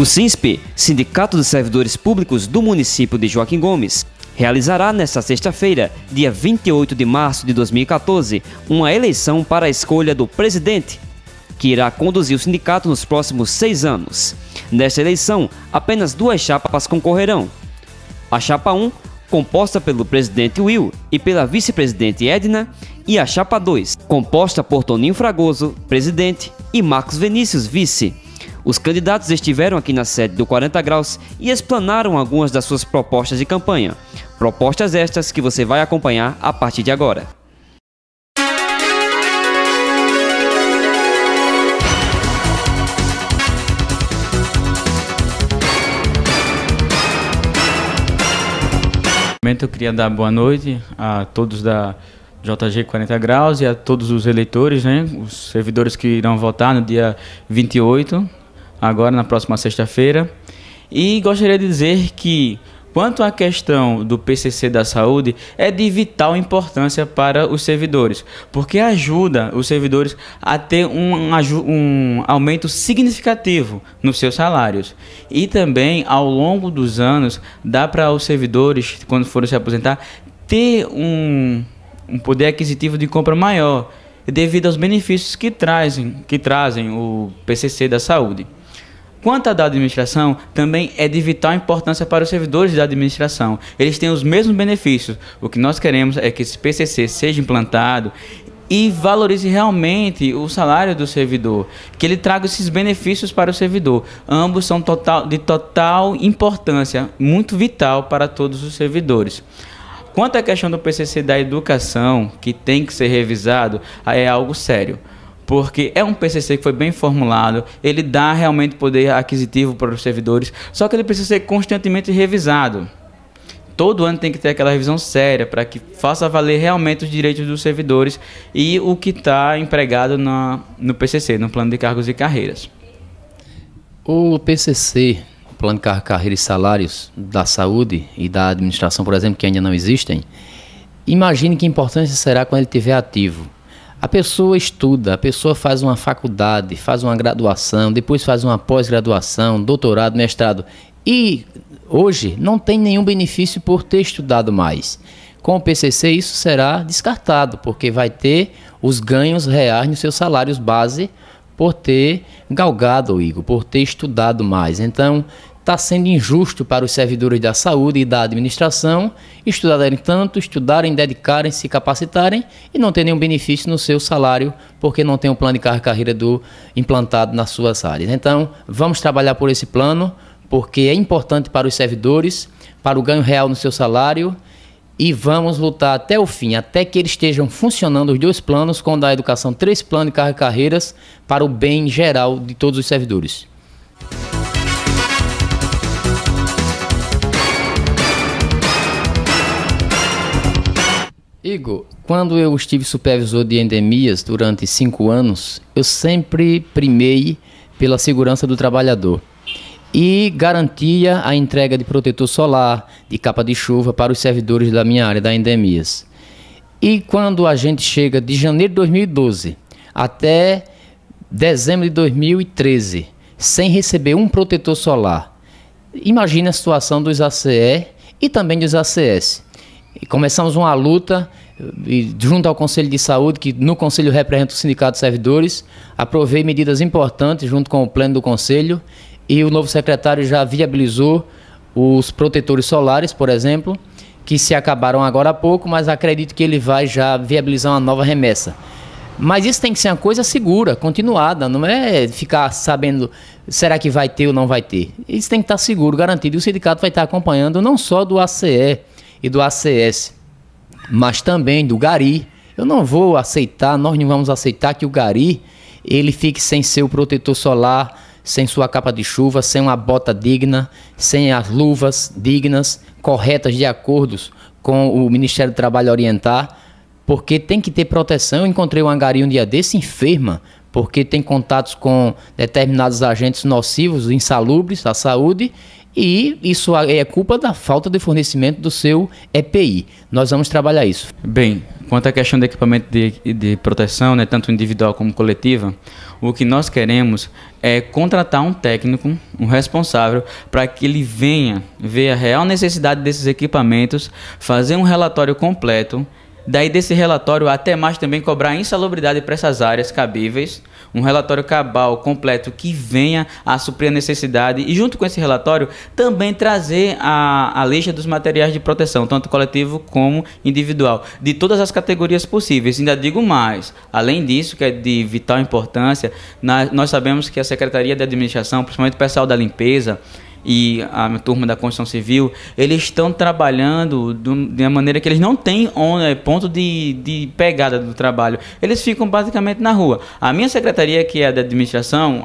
O SINSP, Sindicato dos Servidores Públicos do município de Joaquim Gomes, realizará nesta sexta-feira, dia 28 de março de 2014, uma eleição para a escolha do presidente, que irá conduzir o sindicato nos próximos seis anos. Nesta eleição, apenas duas chapas concorrerão. A chapa 1, composta pelo presidente Will e pela vice-presidente Edna, e a chapa 2, composta por Toninho Fragoso, presidente, e Marcos Vinícius, vice. Os candidatos estiveram aqui na sede do 40 Graus e explanaram algumas das suas propostas de campanha. Propostas estas que você vai acompanhar a partir de agora. Eu queria dar boa noite a todos da JG 40 Graus e a todos os eleitores, né, os servidores que irão votar no dia 28 agora na próxima sexta-feira. E gostaria de dizer que, quanto à questão do PCC da saúde, é de vital importância para os servidores, porque ajuda os servidores a ter um, um aumento significativo nos seus salários. E também, ao longo dos anos, dá para os servidores, quando forem se aposentar, ter um, um poder aquisitivo de compra maior devido aos benefícios que trazem, que trazem o PCC da saúde. Quanto à da administração, também é de vital importância para os servidores da administração. Eles têm os mesmos benefícios. O que nós queremos é que esse PCC seja implantado e valorize realmente o salário do servidor, que ele traga esses benefícios para o servidor. Ambos são total, de total importância, muito vital para todos os servidores. Quanto à questão do PCC da educação, que tem que ser revisado, é algo sério porque é um PCC que foi bem formulado, ele dá realmente poder aquisitivo para os servidores, só que ele precisa ser constantemente revisado. Todo ano tem que ter aquela revisão séria para que faça valer realmente os direitos dos servidores e o que está empregado na, no PCC, no Plano de Cargos e Carreiras. O PCC, Plano de Cargos, Carreiras e Salários da Saúde e da Administração, por exemplo, que ainda não existem, imagine que importância será quando ele estiver ativo a pessoa estuda, a pessoa faz uma faculdade, faz uma graduação, depois faz uma pós-graduação, doutorado, mestrado. E hoje não tem nenhum benefício por ter estudado mais. Com o PCC isso será descartado, porque vai ter os ganhos reais nos seus salários base por ter galgado, Igor, por ter estudado mais. Então, está sendo injusto para os servidores da saúde e da administração estudarem tanto, estudarem, dedicarem, se capacitarem e não ter nenhum benefício no seu salário porque não tem um plano de carreira do implantado nas suas áreas. Então, vamos trabalhar por esse plano porque é importante para os servidores, para o ganho real no seu salário e vamos lutar até o fim, até que eles estejam funcionando os dois planos, com da educação três planos de carreiras para o bem geral de todos os servidores. Igor, quando eu estive supervisor de endemias durante cinco anos, eu sempre primei pela segurança do trabalhador e garantia a entrega de protetor solar, de capa de chuva para os servidores da minha área da endemias. E quando a gente chega de janeiro de 2012 até dezembro de 2013, sem receber um protetor solar, imagine a situação dos ACE e também dos ACS. E começamos uma luta e junto ao Conselho de Saúde, que no Conselho representa o Sindicato de Servidores, aprovei medidas importantes junto com o plano do Conselho e o novo secretário já viabilizou os protetores solares, por exemplo, que se acabaram agora há pouco, mas acredito que ele vai já viabilizar uma nova remessa. Mas isso tem que ser uma coisa segura, continuada, não é ficar sabendo será que vai ter ou não vai ter. Isso tem que estar seguro, garantido. E o sindicato vai estar acompanhando não só do ACE, e do ACS, mas também do Gari. Eu não vou aceitar, nós não vamos aceitar que o Gari ele fique sem seu protetor solar, sem sua capa de chuva, sem uma bota digna, sem as luvas dignas, corretas de acordos com o Ministério do Trabalho Orientar, porque tem que ter proteção. Eu encontrei um angari um dia desse enferma, porque tem contatos com determinados agentes nocivos, insalubres à saúde, e isso é culpa da falta de fornecimento do seu EPI. Nós vamos trabalhar isso. Bem, quanto à questão do equipamento de, de proteção, né, tanto individual como coletiva, o que nós queremos é contratar um técnico, um responsável, para que ele venha ver a real necessidade desses equipamentos, fazer um relatório completo Daí desse relatório, até mais também cobrar insalubridade para essas áreas cabíveis, um relatório cabal, completo, que venha a suprir a necessidade e, junto com esse relatório, também trazer a, a lista dos materiais de proteção, tanto coletivo como individual, de todas as categorias possíveis. Ainda digo mais, além disso, que é de vital importância, nós sabemos que a Secretaria da Administração, principalmente o pessoal da limpeza, e a turma da construção civil, eles estão trabalhando de uma maneira que eles não têm é ponto de, de pegada do trabalho. Eles ficam basicamente na rua. A minha secretaria, que é da administração,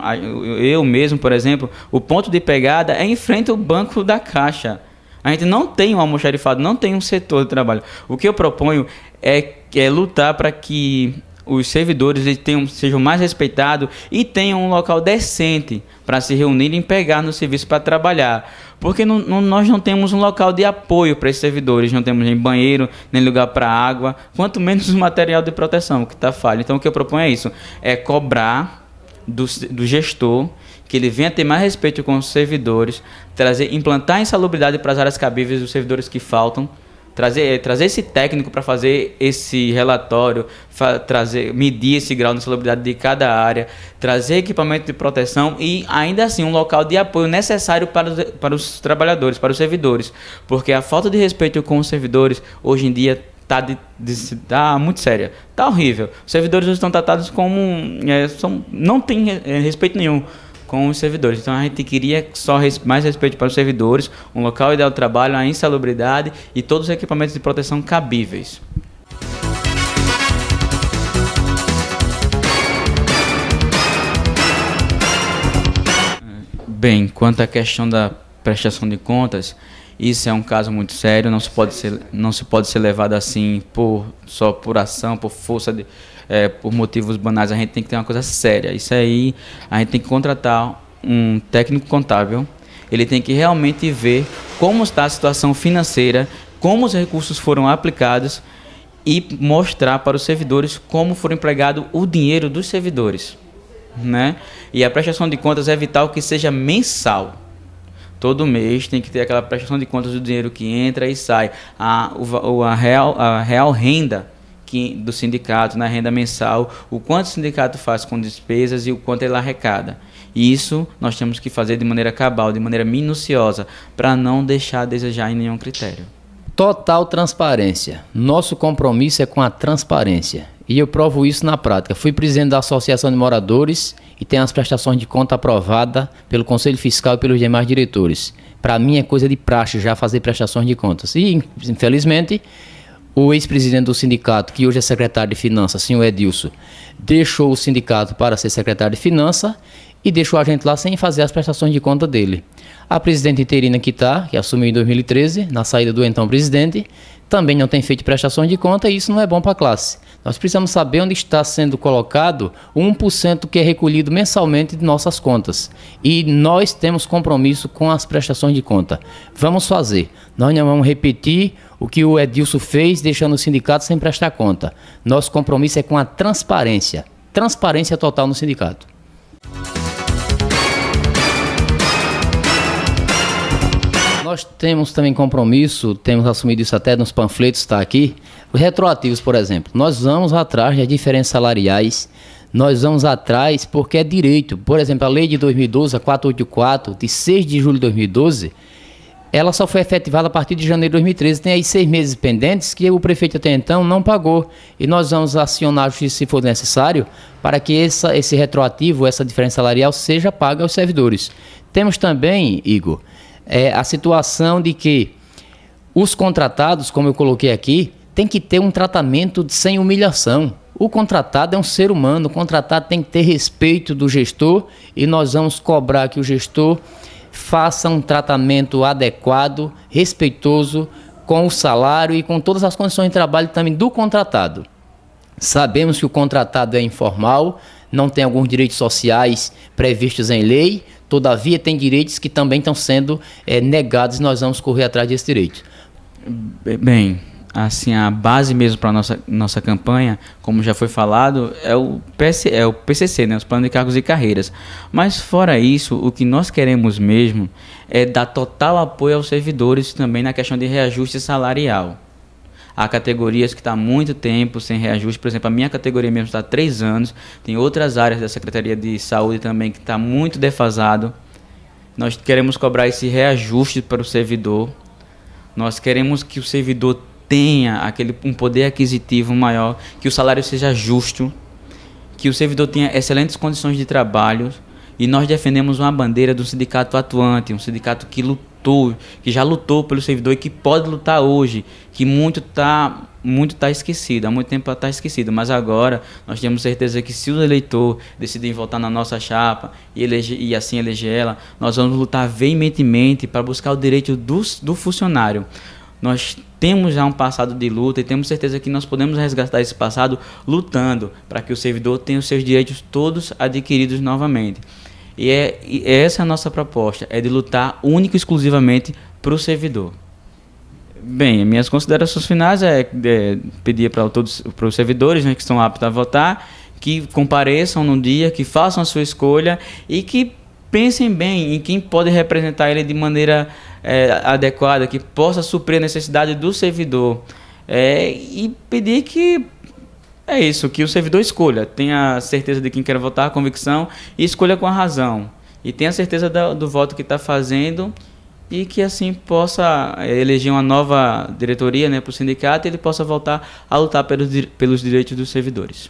eu mesmo, por exemplo, o ponto de pegada é em frente ao banco da Caixa. A gente não tem um almoxarifado, não tem um setor de trabalho. O que eu proponho é, é lutar para que os servidores tenham, sejam mais respeitados e tenham um local decente para se reunirem e pegar no serviço para trabalhar. Porque não, não, nós não temos um local de apoio para esses servidores, não temos nem banheiro, nem lugar para água, quanto menos o material de proteção que está falho. Então o que eu proponho é isso, é cobrar do, do gestor que ele venha ter mais respeito com os servidores, trazer, implantar insalubridade para as áreas cabíveis dos servidores que faltam, trazer, trazer esse técnico para fazer esse relatório, fa trazer, medir esse grau de insalubridade de cada área, trazer equipamento de proteção e ainda assim um local de apoio necessário para os, para os trabalhadores, para os servidores, porque a falta de respeito com os servidores hoje em dia tá, de, de, tá muito séria. Tá horrível. Os servidores estão tratados como. É, são, não tem é, respeito nenhum com os servidores. Então a gente queria só res mais respeito para os servidores, um local ideal de trabalho, a insalubridade e todos os equipamentos de proteção cabíveis. Bem, quanto à questão da prestação de contas, isso é um caso muito sério, não se pode ser, não se pode ser levado assim por só por ação, por força de, é, por motivos banais. A gente tem que ter uma coisa séria. Isso aí, a gente tem que contratar um técnico contábil. Ele tem que realmente ver como está a situação financeira, como os recursos foram aplicados e mostrar para os servidores como foi empregado o dinheiro dos servidores, né? E a prestação de contas é vital que seja mensal todo mês tem que ter aquela prestação de contas do dinheiro que entra e sai. A, o, a, real, a real renda que, do sindicato, na renda mensal, o quanto o sindicato faz com despesas e o quanto ele arrecada. isso nós temos que fazer de maneira cabal, de maneira minuciosa, para não deixar a desejar em nenhum critério. Total transparência. Nosso compromisso é com a transparência. E eu provo isso na prática. Fui presidente da Associação de Moradores e tenho as prestações de conta aprovada pelo Conselho Fiscal e pelos demais diretores. Para mim é coisa de praxe já fazer prestações de contas. E, infelizmente, o ex-presidente do sindicato, que hoje é secretário de Finanças, senhor Edilson, deixou o sindicato para ser secretário de Finanças e deixou a gente lá sem fazer as prestações de conta dele. A presidente interina que está, que assumiu em 2013, na saída do então presidente, também não tem feito prestações de conta e isso não é bom para a classe. Nós precisamos saber onde está sendo colocado 1% que é recolhido mensalmente de nossas contas. E nós temos compromisso com as prestações de conta. Vamos fazer. Nós não vamos repetir o que o Edilson fez, deixando o sindicato sem prestar conta. Nosso compromisso é com a transparência. Transparência total no sindicato. Nós temos também compromisso, temos assumido isso até nos panfletos está aqui, os retroativos, por exemplo. Nós vamos atrás das diferenças salariais, nós vamos atrás porque é direito. Por exemplo, a lei de 2012, a 484, de 6 de julho de 2012, ela só foi efetivada a partir de janeiro de 2013. Tem aí seis meses pendentes que o prefeito até então não pagou. E nós vamos acionar a justiça se for necessário para que essa, esse retroativo, essa diferença salarial, seja paga aos servidores. Temos também, Igor, é, a situação de que os contratados, como eu coloquei aqui, tem que ter um tratamento sem humilhação. O contratado é um ser humano, o contratado tem que ter respeito do gestor e nós vamos cobrar que o gestor faça um tratamento adequado, respeitoso com o salário e com todas as condições de trabalho também do contratado. Sabemos que o contratado é informal, não tem alguns direitos sociais previstos em lei, Todavia, tem direitos que também estão sendo é, negados e nós vamos correr atrás desse direito. Bem, assim, a base mesmo para a nossa, nossa campanha, como já foi falado, é o, PS, é o PCC, né, os Planos de Cargos e Carreiras. Mas fora isso, o que nós queremos mesmo é dar total apoio aos servidores também na questão de reajuste salarial. Há categorias que estão tá muito tempo sem reajuste, por exemplo, a minha categoria mesmo está há três anos, tem outras áreas da Secretaria de Saúde também que está muito defasado. Nós queremos cobrar esse reajuste para o servidor. Nós queremos que o servidor tenha aquele, um poder aquisitivo maior, que o salário seja justo, que o servidor tenha excelentes condições de trabalho. E nós defendemos uma bandeira do sindicato atuante, um sindicato que lutou lutou, que já lutou pelo servidor e que pode lutar hoje, que muito está muito tá esquecido, há muito tempo está esquecido, mas agora nós temos certeza que se o eleitor decidir votar na nossa chapa e, elege, e assim eleger ela, nós vamos lutar veementemente para buscar o direito do, do funcionário. Nós temos já um passado de luta e temos certeza que nós podemos resgatar esse passado lutando para que o servidor tenha os seus direitos todos adquiridos novamente. E, é, e é essa é a nossa proposta, é de lutar única e exclusivamente para o servidor. Bem, minhas considerações finais é, é pedir para todos para os servidores né, que estão aptos a votar que compareçam no dia, que façam a sua escolha e que pensem bem em quem pode representar ele de maneira é, adequada, que possa suprir a necessidade do servidor. É, e pedir que é isso, que o servidor escolha. Tenha certeza de quem quer votar, convicção, e escolha com a razão. E tenha certeza do, do voto que está fazendo e que assim possa eh, eleger uma nova diretoria né, para o sindicato e ele possa voltar a lutar pelos, pelos direitos dos servidores.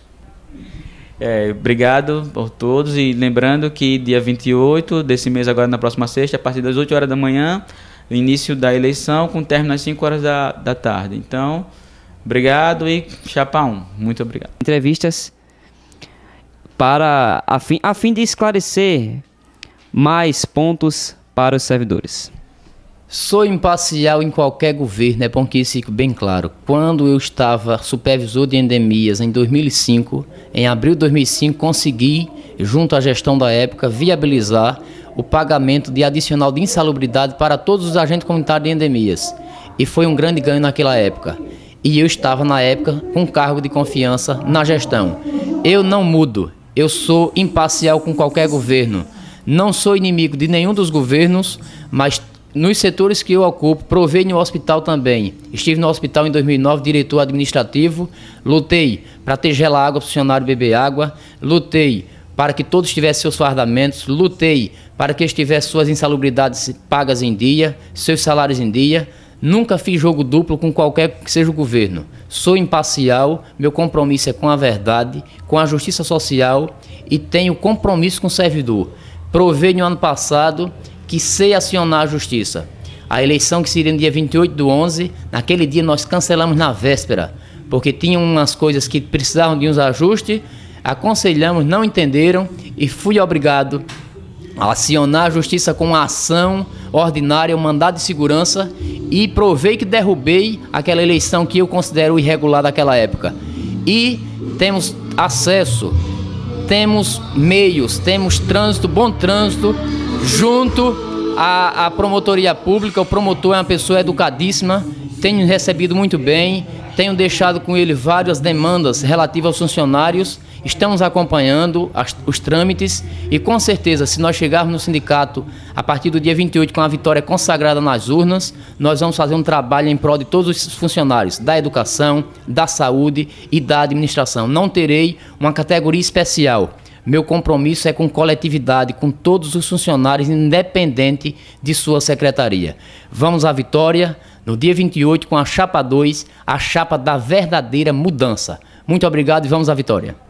É, obrigado por todos e lembrando que dia 28 desse mês, agora na próxima sexta, a partir das 8 horas da manhã, início da eleição, com término às 5 horas da, da tarde. Então, Obrigado e chapa 1. Muito obrigado. Entrevistas para a fim, a fim de esclarecer mais pontos para os servidores. Sou imparcial em qualquer governo, é bom que isso fique bem claro. Quando eu estava supervisor de endemias em 2005, em abril de 2005, consegui, junto à gestão da época, viabilizar o pagamento de adicional de insalubridade para todos os agentes comunitários de endemias. E foi um grande ganho naquela época e eu estava na época com cargo de confiança na gestão. Eu não mudo, eu sou imparcial com qualquer governo. Não sou inimigo de nenhum dos governos, mas nos setores que eu ocupo, provei no hospital também. Estive no hospital em 2009, diretor administrativo, lutei para ter gelar água, funcionário beber água, lutei para que todos tivessem seus fardamentos, lutei para que estivessem suas insalubridades pagas em dia, seus salários em dia. Nunca fiz jogo duplo com qualquer que seja o governo. Sou imparcial, meu compromisso é com a verdade, com a justiça social e tenho compromisso com o servidor. Provei no ano passado que sei acionar a justiça. A eleição que seria no dia 28 do 11, naquele dia nós cancelamos na véspera, porque tinham umas coisas que precisavam de uns ajustes, aconselhamos, não entenderam e fui obrigado acionar a justiça com a ação ordinária, o mandado de segurança e provei que derrubei aquela eleição que eu considero irregular daquela época. E temos acesso, temos meios, temos trânsito, bom trânsito, junto à, à promotoria pública. O promotor é uma pessoa educadíssima, tenho recebido muito bem, tenho deixado com ele várias demandas relativas aos funcionários Estamos acompanhando as, os trâmites e, com certeza, se nós chegarmos no sindicato a partir do dia 28 com a vitória consagrada nas urnas, nós vamos fazer um trabalho em prol de todos os funcionários da educação, da saúde e da administração. Não terei uma categoria especial. Meu compromisso é com coletividade, com todos os funcionários, independente de sua secretaria. Vamos à vitória no dia 28 com a Chapa 2, a chapa da verdadeira mudança. Muito obrigado e vamos à vitória.